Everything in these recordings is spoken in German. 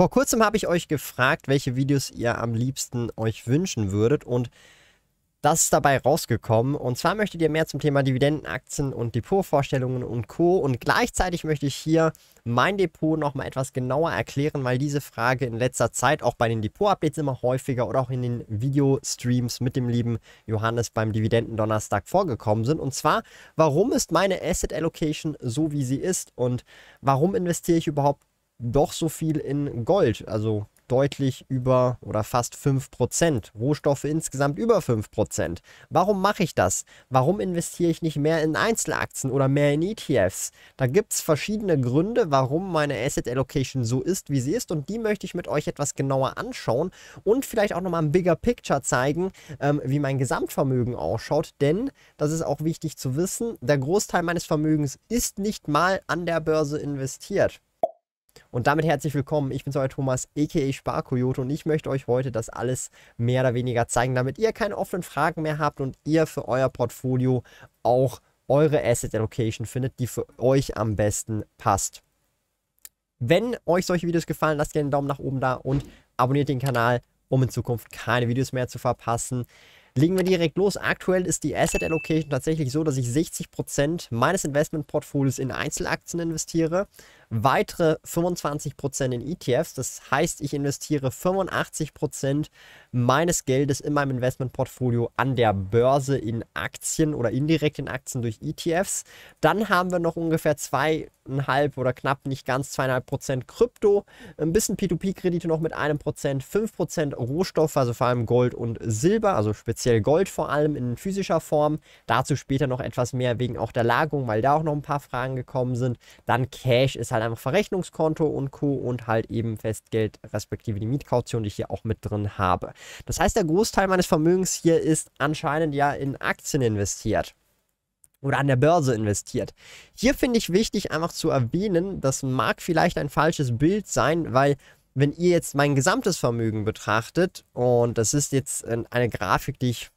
Vor kurzem habe ich euch gefragt, welche Videos ihr am liebsten euch wünschen würdet und das ist dabei rausgekommen. Und zwar möchtet ihr mehr zum Thema Dividendenaktien und Depotvorstellungen und Co. Und gleichzeitig möchte ich hier mein Depot nochmal etwas genauer erklären, weil diese Frage in letzter Zeit auch bei den Depot-Updates immer häufiger oder auch in den Videostreams mit dem lieben Johannes beim Dividendendonnerstag vorgekommen sind. Und zwar, warum ist meine Asset Allocation so, wie sie ist und warum investiere ich überhaupt doch so viel in Gold, also deutlich über oder fast 5%, Rohstoffe insgesamt über 5%. Warum mache ich das? Warum investiere ich nicht mehr in Einzelaktien oder mehr in ETFs? Da gibt es verschiedene Gründe, warum meine Asset Allocation so ist, wie sie ist und die möchte ich mit euch etwas genauer anschauen und vielleicht auch nochmal ein Bigger Picture zeigen, ähm, wie mein Gesamtvermögen ausschaut, denn das ist auch wichtig zu wissen, der Großteil meines Vermögens ist nicht mal an der Börse investiert. Und damit herzlich willkommen. Ich bin's euer Thomas, a.k.a. Sparkoyote und ich möchte euch heute das alles mehr oder weniger zeigen, damit ihr keine offenen Fragen mehr habt und ihr für euer Portfolio auch eure Asset Allocation findet, die für euch am besten passt. Wenn euch solche Videos gefallen, lasst gerne einen Daumen nach oben da und abonniert den Kanal, um in Zukunft keine Videos mehr zu verpassen. Legen wir direkt los. Aktuell ist die Asset Allocation tatsächlich so, dass ich 60% meines Investmentportfolios in Einzelaktien investiere weitere 25% in ETFs. Das heißt, ich investiere 85% meines Geldes in meinem Investmentportfolio an der Börse in Aktien oder indirekt in Aktien durch ETFs. Dann haben wir noch ungefähr 2,5 oder knapp nicht ganz 2,5% Krypto, ein bisschen P2P-Kredite noch mit einem Prozent, 5% Rohstoffe, also vor allem Gold und Silber, also speziell Gold vor allem in physischer Form. Dazu später noch etwas mehr wegen auch der Lagerung, weil da auch noch ein paar Fragen gekommen sind. Dann Cash ist halt halt einfach Verrechnungskonto und Co. und halt eben Festgeld respektive die Mietkaution, die ich hier auch mit drin habe. Das heißt, der Großteil meines Vermögens hier ist anscheinend ja in Aktien investiert oder an der Börse investiert. Hier finde ich wichtig einfach zu erwähnen, das mag vielleicht ein falsches Bild sein, weil wenn ihr jetzt mein gesamtes Vermögen betrachtet und das ist jetzt eine Grafik, die ich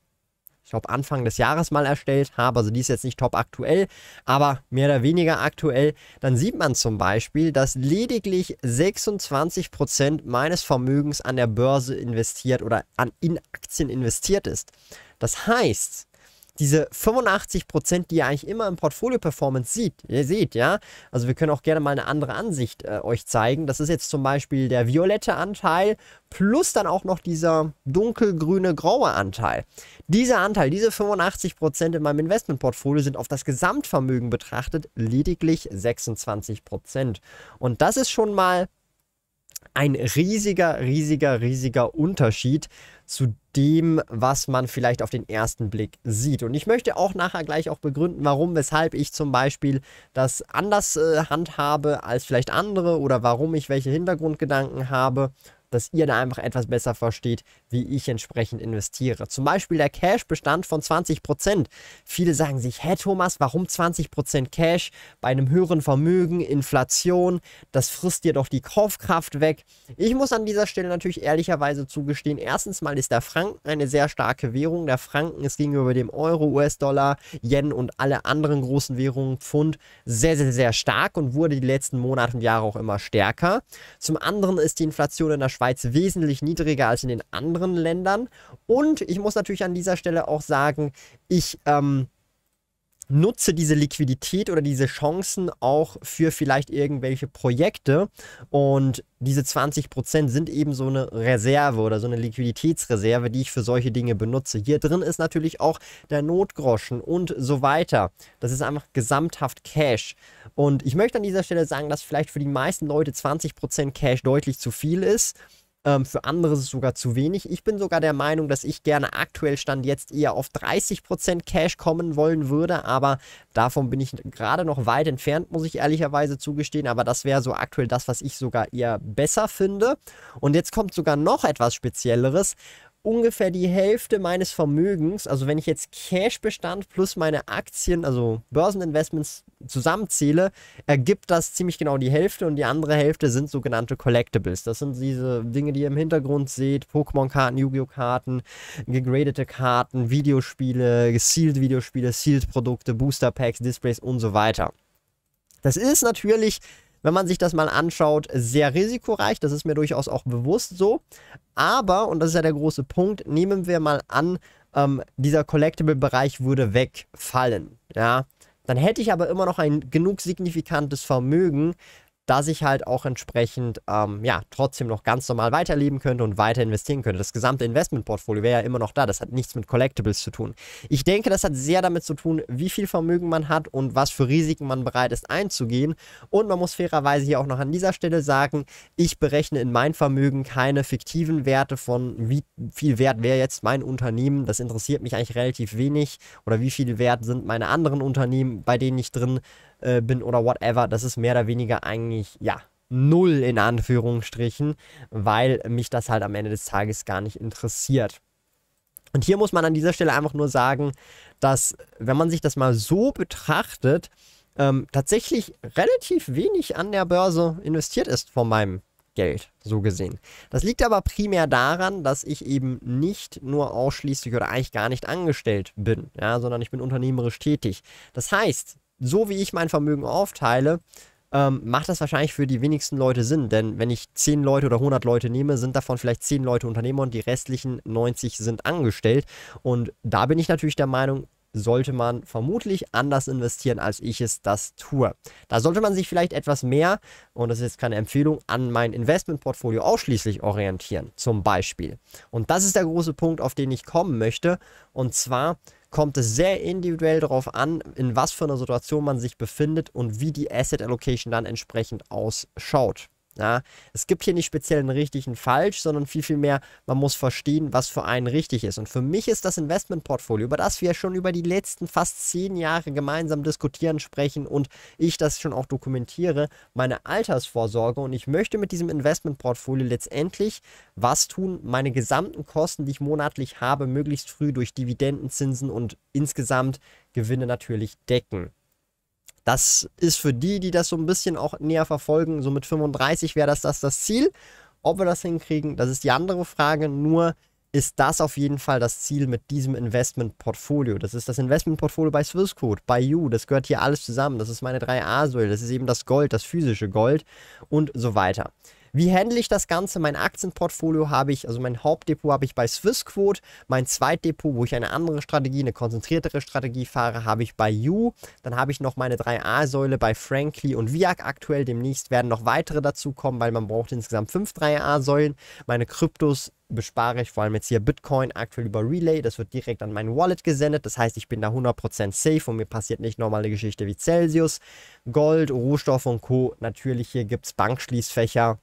glaube, Anfang des Jahres mal erstellt habe. Also die ist jetzt nicht top aktuell, aber mehr oder weniger aktuell. Dann sieht man zum Beispiel, dass lediglich 26% Prozent meines Vermögens an der Börse investiert oder an, in Aktien investiert ist. Das heißt, diese 85%, die ihr eigentlich immer im Portfolio-Performance sieht, ihr seht, ja, also wir können auch gerne mal eine andere Ansicht äh, euch zeigen. Das ist jetzt zum Beispiel der violette Anteil plus dann auch noch dieser dunkelgrüne, graue Anteil. Dieser Anteil, diese 85% in meinem Investmentportfolio sind auf das Gesamtvermögen betrachtet lediglich 26%. Und das ist schon mal ein riesiger, riesiger, riesiger Unterschied zu dem, was man vielleicht auf den ersten Blick sieht. Und ich möchte auch nachher gleich auch begründen, warum, weshalb ich zum Beispiel das anders äh, handhabe als vielleicht andere oder warum ich welche Hintergrundgedanken habe dass ihr da einfach etwas besser versteht, wie ich entsprechend investiere. Zum Beispiel der Cash-Bestand von 20%. Viele sagen sich, hä Thomas, warum 20% Cash bei einem höheren Vermögen, Inflation, das frisst dir doch die Kaufkraft weg. Ich muss an dieser Stelle natürlich ehrlicherweise zugestehen, erstens mal ist der Franken eine sehr starke Währung. Der Franken ist gegenüber dem Euro, US-Dollar, Yen und alle anderen großen Währungen, Pfund, sehr, sehr, sehr stark und wurde die letzten Monate und Jahre auch immer stärker. Zum anderen ist die Inflation in der Schweiz Schweiz wesentlich niedriger als in den anderen Ländern. Und ich muss natürlich an dieser Stelle auch sagen, ich ähm, nutze diese Liquidität oder diese Chancen auch für vielleicht irgendwelche Projekte. Und diese 20% sind eben so eine Reserve oder so eine Liquiditätsreserve, die ich für solche Dinge benutze. Hier drin ist natürlich auch der Notgroschen und so weiter. Das ist einfach gesamthaft Cash. Und ich möchte an dieser Stelle sagen, dass vielleicht für die meisten Leute 20% Cash deutlich zu viel ist. Ähm, für andere ist es sogar zu wenig. Ich bin sogar der Meinung, dass ich gerne aktuell Stand jetzt eher auf 30% Cash kommen wollen würde, aber davon bin ich gerade noch weit entfernt, muss ich ehrlicherweise zugestehen. Aber das wäre so aktuell das, was ich sogar eher besser finde. Und jetzt kommt sogar noch etwas Spezielleres, ungefähr die Hälfte meines Vermögens, also wenn ich jetzt Cash-Bestand plus meine Aktien, also Börseninvestments zusammenzähle, ergibt das ziemlich genau die Hälfte und die andere Hälfte sind sogenannte Collectibles. Das sind diese Dinge, die ihr im Hintergrund seht, Pokémon-Karten, Yu-Gi-Oh! Karten, gegradete Karten, Videospiele, sealed Videospiele, sealed Produkte, Booster Packs, Displays und so weiter. Das ist natürlich wenn man sich das mal anschaut, sehr risikoreich. Das ist mir durchaus auch bewusst so. Aber, und das ist ja der große Punkt, nehmen wir mal an, ähm, dieser Collectible-Bereich würde wegfallen. Ja, dann hätte ich aber immer noch ein genug signifikantes Vermögen, dass ich halt auch entsprechend, ähm, ja, trotzdem noch ganz normal weiterleben könnte und weiter investieren könnte. Das gesamte Investmentportfolio wäre ja immer noch da. Das hat nichts mit Collectibles zu tun. Ich denke, das hat sehr damit zu tun, wie viel Vermögen man hat und was für Risiken man bereit ist einzugehen. Und man muss fairerweise hier auch noch an dieser Stelle sagen, ich berechne in mein Vermögen keine fiktiven Werte von, wie viel wert wäre jetzt mein Unternehmen. Das interessiert mich eigentlich relativ wenig. Oder wie viel wert sind meine anderen Unternehmen, bei denen ich drin bin äh, bin oder whatever, das ist mehr oder weniger eigentlich, ja, null in Anführungsstrichen, weil mich das halt am Ende des Tages gar nicht interessiert. Und hier muss man an dieser Stelle einfach nur sagen, dass wenn man sich das mal so betrachtet, ähm, tatsächlich relativ wenig an der Börse investiert ist von meinem Geld, so gesehen. Das liegt aber primär daran, dass ich eben nicht nur ausschließlich oder eigentlich gar nicht angestellt bin, ja, sondern ich bin unternehmerisch tätig. Das heißt, so wie ich mein Vermögen aufteile, ähm, macht das wahrscheinlich für die wenigsten Leute Sinn. Denn wenn ich 10 Leute oder 100 Leute nehme, sind davon vielleicht 10 Leute Unternehmer und die restlichen 90 sind angestellt. Und da bin ich natürlich der Meinung, sollte man vermutlich anders investieren, als ich es das tue. Da sollte man sich vielleicht etwas mehr, und das ist jetzt keine Empfehlung, an mein Investmentportfolio ausschließlich orientieren, zum Beispiel. Und das ist der große Punkt, auf den ich kommen möchte. Und zwar, kommt es sehr individuell darauf an, in was für einer Situation man sich befindet und wie die Asset Allocation dann entsprechend ausschaut. Ja, es gibt hier nicht speziell einen richtigen Falsch, sondern viel, viel mehr, man muss verstehen, was für einen richtig ist. Und für mich ist das Investmentportfolio, über das wir schon über die letzten fast zehn Jahre gemeinsam diskutieren, sprechen und ich das schon auch dokumentiere, meine Altersvorsorge. Und ich möchte mit diesem Investmentportfolio letztendlich was tun, meine gesamten Kosten, die ich monatlich habe, möglichst früh durch Dividenden, Zinsen und insgesamt Gewinne natürlich decken. Das ist für die, die das so ein bisschen auch näher verfolgen, so mit 35 wäre das, das das Ziel. Ob wir das hinkriegen, das ist die andere Frage. Nur ist das auf jeden Fall das Ziel mit diesem Investmentportfolio. Das ist das Investmentportfolio bei Swissquote, bei You. Das gehört hier alles zusammen. Das ist meine 3A-Säule. Das ist eben das Gold, das physische Gold und so weiter. Wie handle ich das Ganze? Mein Aktienportfolio habe ich, also mein Hauptdepot habe ich bei Swissquote. Mein Zweitdepot, wo ich eine andere Strategie, eine konzentriertere Strategie fahre, habe ich bei You. Dann habe ich noch meine 3A-Säule bei Frankly und Viac aktuell. Demnächst werden noch weitere dazukommen, weil man braucht insgesamt 5 3A-Säulen. Meine Kryptos bespare ich vor allem jetzt hier Bitcoin aktuell über Relay. Das wird direkt an mein Wallet gesendet. Das heißt, ich bin da 100% safe und mir passiert nicht normale Geschichte wie Celsius. Gold, Rohstoffe und Co. Natürlich hier gibt es Bankschließfächer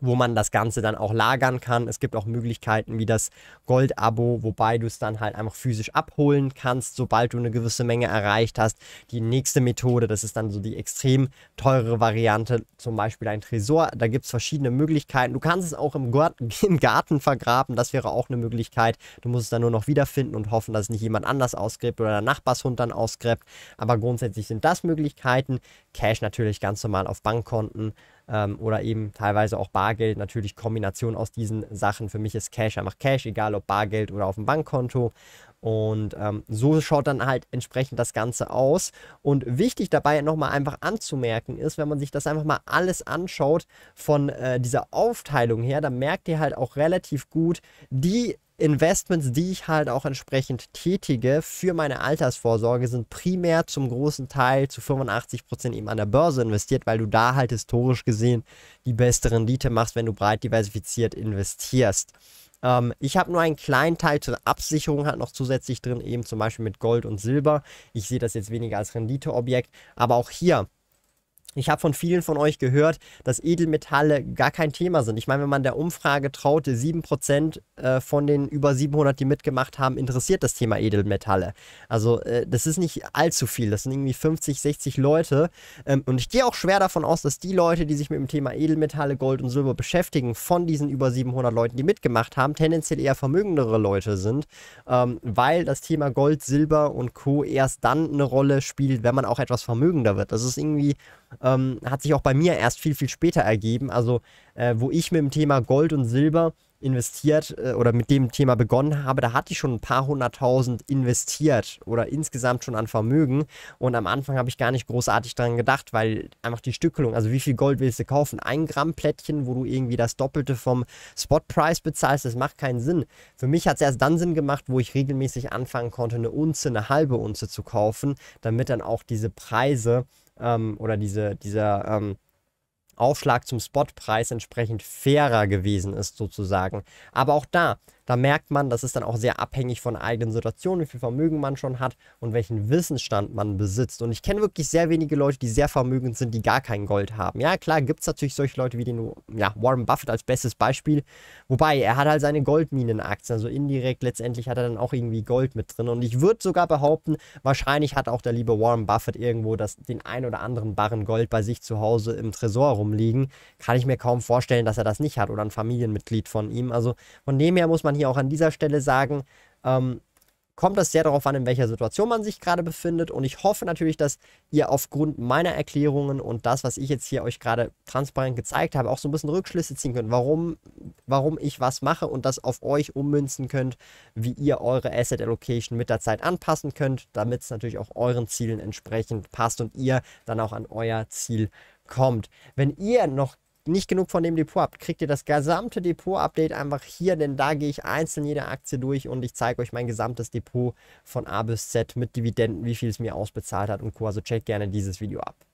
wo man das Ganze dann auch lagern kann. Es gibt auch Möglichkeiten wie das Gold-Abo, wobei du es dann halt einfach physisch abholen kannst, sobald du eine gewisse Menge erreicht hast. Die nächste Methode, das ist dann so die extrem teurere Variante, zum Beispiel ein Tresor. Da gibt es verschiedene Möglichkeiten. Du kannst es auch im Garten, vergraben, das wäre auch eine Möglichkeit. Du musst es dann nur noch wiederfinden und hoffen, dass es nicht jemand anders ausgräbt oder der Nachbarshund dann ausgräbt. Aber grundsätzlich sind das Möglichkeiten. Cash natürlich ganz normal auf Bankkonten ähm, oder eben teilweise auch Bargeld. Natürlich Kombination aus diesen Sachen. Für mich ist Cash einfach Cash, egal ob Bargeld oder auf dem Bankkonto. Und ähm, so schaut dann halt entsprechend das Ganze aus. Und wichtig dabei nochmal einfach anzumerken ist, wenn man sich das einfach mal alles anschaut von äh, dieser Aufteilung her, dann merkt ihr halt auch relativ gut die Investments, die ich halt auch entsprechend tätige für meine Altersvorsorge, sind primär zum großen Teil zu 85% Prozent eben an der Börse investiert, weil du da halt historisch gesehen die beste Rendite machst, wenn du breit diversifiziert investierst. Ähm, ich habe nur einen kleinen Teil zur Absicherung halt noch zusätzlich drin, eben zum Beispiel mit Gold und Silber. Ich sehe das jetzt weniger als Renditeobjekt, aber auch hier ich habe von vielen von euch gehört, dass Edelmetalle gar kein Thema sind. Ich meine, wenn man der Umfrage traute, 7% äh, von den über 700, die mitgemacht haben, interessiert das Thema Edelmetalle. Also äh, das ist nicht allzu viel. Das sind irgendwie 50, 60 Leute. Ähm, und ich gehe auch schwer davon aus, dass die Leute, die sich mit dem Thema Edelmetalle, Gold und Silber beschäftigen, von diesen über 700 Leuten, die mitgemacht haben, tendenziell eher vermögendere Leute sind, ähm, weil das Thema Gold, Silber und Co erst dann eine Rolle spielt, wenn man auch etwas vermögender wird. Das ist irgendwie ähm, hat sich auch bei mir erst viel, viel später ergeben. Also, äh, wo ich mit dem Thema Gold und Silber investiert äh, oder mit dem Thema begonnen habe, da hatte ich schon ein paar hunderttausend investiert oder insgesamt schon an Vermögen. Und am Anfang habe ich gar nicht großartig daran gedacht, weil einfach die Stückelung, also wie viel Gold willst du kaufen? Ein Gramm Plättchen, wo du irgendwie das Doppelte vom Spotpreis bezahlst, das macht keinen Sinn. Für mich hat es erst dann Sinn gemacht, wo ich regelmäßig anfangen konnte, eine Unze, eine halbe Unze zu kaufen, damit dann auch diese Preise ähm, oder diese, dieser ähm, Aufschlag zum Spotpreis entsprechend fairer gewesen ist sozusagen. Aber auch da, da merkt man, das ist dann auch sehr abhängig von eigenen Situationen, wie viel Vermögen man schon hat und welchen Wissensstand man besitzt. Und ich kenne wirklich sehr wenige Leute, die sehr vermögend sind, die gar kein Gold haben. Ja, klar, gibt es natürlich solche Leute wie den ja, Warren Buffett als bestes Beispiel. Wobei, er hat halt seine Goldminenaktien, also indirekt letztendlich hat er dann auch irgendwie Gold mit drin. Und ich würde sogar behaupten, wahrscheinlich hat auch der liebe Warren Buffett irgendwo das, den ein oder anderen Barren Gold bei sich zu Hause im Tresor rumliegen. Kann ich mir kaum vorstellen, dass er das nicht hat oder ein Familienmitglied von ihm. Also von dem her muss man hier hier auch an dieser Stelle sagen, ähm, kommt das sehr darauf an, in welcher Situation man sich gerade befindet. Und ich hoffe natürlich, dass ihr aufgrund meiner Erklärungen und das, was ich jetzt hier euch gerade transparent gezeigt habe, auch so ein bisschen Rückschlüsse ziehen könnt, warum, warum ich was mache und das auf euch ummünzen könnt, wie ihr eure Asset Allocation mit der Zeit anpassen könnt, damit es natürlich auch euren Zielen entsprechend passt und ihr dann auch an euer Ziel kommt. Wenn ihr noch nicht genug von dem Depot habt, kriegt ihr das gesamte Depot-Update einfach hier, denn da gehe ich einzeln jede Aktie durch und ich zeige euch mein gesamtes Depot von A bis Z mit Dividenden, wie viel es mir ausbezahlt hat und Co. Also checkt gerne dieses Video ab.